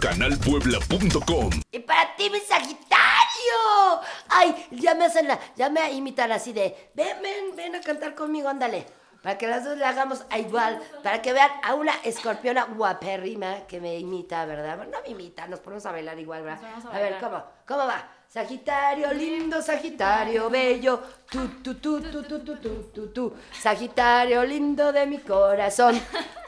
canalpuebla.com. Y para ti, mi Sagitario. Ay, ya me hacen la, ya me imitan así de, ven, ven, ven a cantar conmigo, ándale. Para que las dos le hagamos a igual, para que vean a una escorpiona guaperrima que me imita, ¿verdad? no me imita, nos ponemos a bailar igual, ¿verdad? A, ver, ¿cómo? ¿Cómo va? Sagitario, lindo Sagitario, bello, tu tu tu tu tu tu tú, tú, Sagitario, lindo de mi corazón,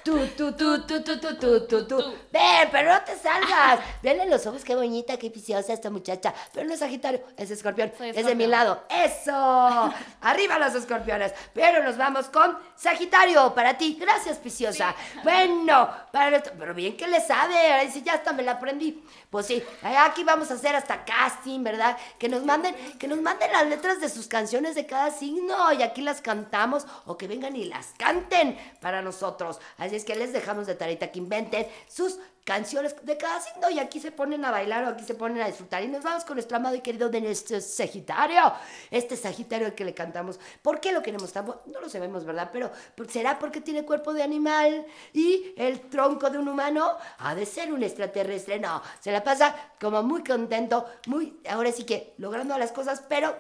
Tú, tú, tú, tú, tú, tú, tú, tú, tú. Ven, pero no te salgas. en los ojos, qué bonita, qué viciosa esta muchacha. Pero no es Sagitario, es escorpión. Es de mi lado. ¡Eso! Arriba los escorpiones. Pero nos vamos con Sagitario para ti. Gracias, Piciosa. Bueno, para pero bien que le sabe. Ahora dice, ya hasta me la aprendí. Pues sí, aquí vamos a hacer hasta casting, ¿verdad? Que nos manden, que nos manden las letras de sus canciones de cada signo y aquí las cantamos o que vengan y las canten para nosotros. Así es que les dejamos de tarita que inventen sus canciones de cada signo y aquí se ponen a bailar o aquí se ponen a disfrutar. Y nos vamos con nuestro amado y querido de nuestro Sagitario, este Sagitario que le cantamos. ¿Por qué lo queremos tanto? No lo sabemos, ¿verdad? Pero será porque tiene cuerpo de animal y el tronco de un humano ha de ser un extraterrestre. No, se la pasa como muy contento, muy, ahora sí que logrando las cosas, pero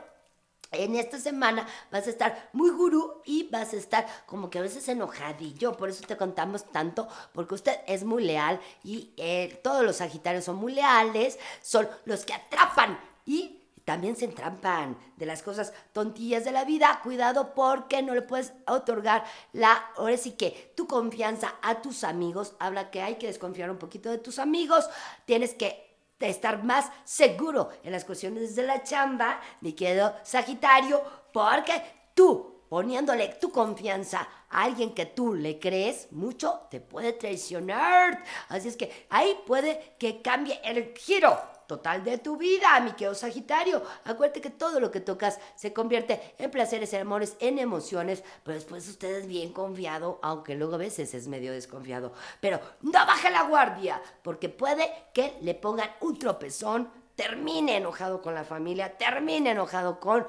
en esta semana vas a estar muy gurú y vas a estar como que a veces enojadillo. Por eso te contamos tanto, porque usted es muy leal y eh, todos los sagitarios son muy leales, son los que atrapan y también se entrampan de las cosas tontillas de la vida. Cuidado porque no le puedes otorgar la, ahora sí que tu confianza a tus amigos. Habla que hay que desconfiar un poquito de tus amigos. Tienes que de estar más seguro en las cuestiones de la chamba, ni quedo Sagitario, porque tú poniéndole tu confianza a alguien que tú le crees mucho, te puede traicionar. Así es que ahí puede que cambie el giro total de tu vida, mi querido Sagitario. Acuérdate que todo lo que tocas se convierte en placeres, en amores, en emociones, pero después usted es bien confiado, aunque luego a veces es medio desconfiado. Pero no baje la guardia, porque puede que le pongan un tropezón termine enojado con la familia, termine enojado con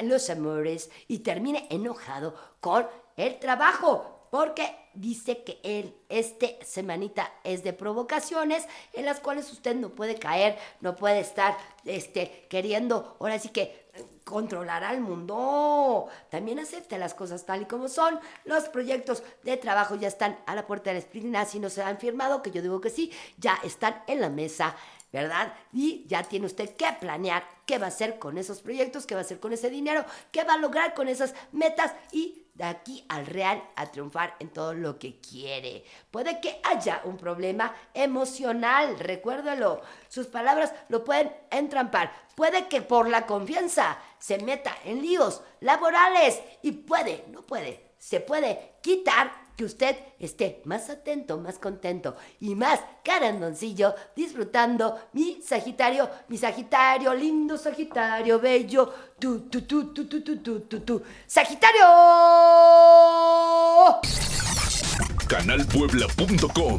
los amores y termine enojado con el trabajo, porque dice que él, este semanita es de provocaciones en las cuales usted no puede caer, no puede estar este, queriendo, ahora sí que controlar al mundo. También acepta las cosas tal y como son. Los proyectos de trabajo ya están a la puerta de la esplina Si no se han firmado, que yo digo que sí, ya están en la mesa, ¿verdad? Y ya tiene usted que planear qué va a hacer con esos proyectos, qué va a hacer con ese dinero, qué va a lograr con esas metas y de aquí al real a triunfar en todo lo que quiere. Puede que haya un problema emocional, recuérdelo. Sus palabras lo pueden entrampar. Puede que por la confianza se meta en líos laborales y puede, no puede, se puede quitar que usted esté más atento, más contento y más carandoncillo disfrutando mi Sagitario, mi Sagitario, lindo Sagitario, bello, tu, tu, tu, tu, tu, tu, tu, tu, tu, Sagitario. Canalpuebla.com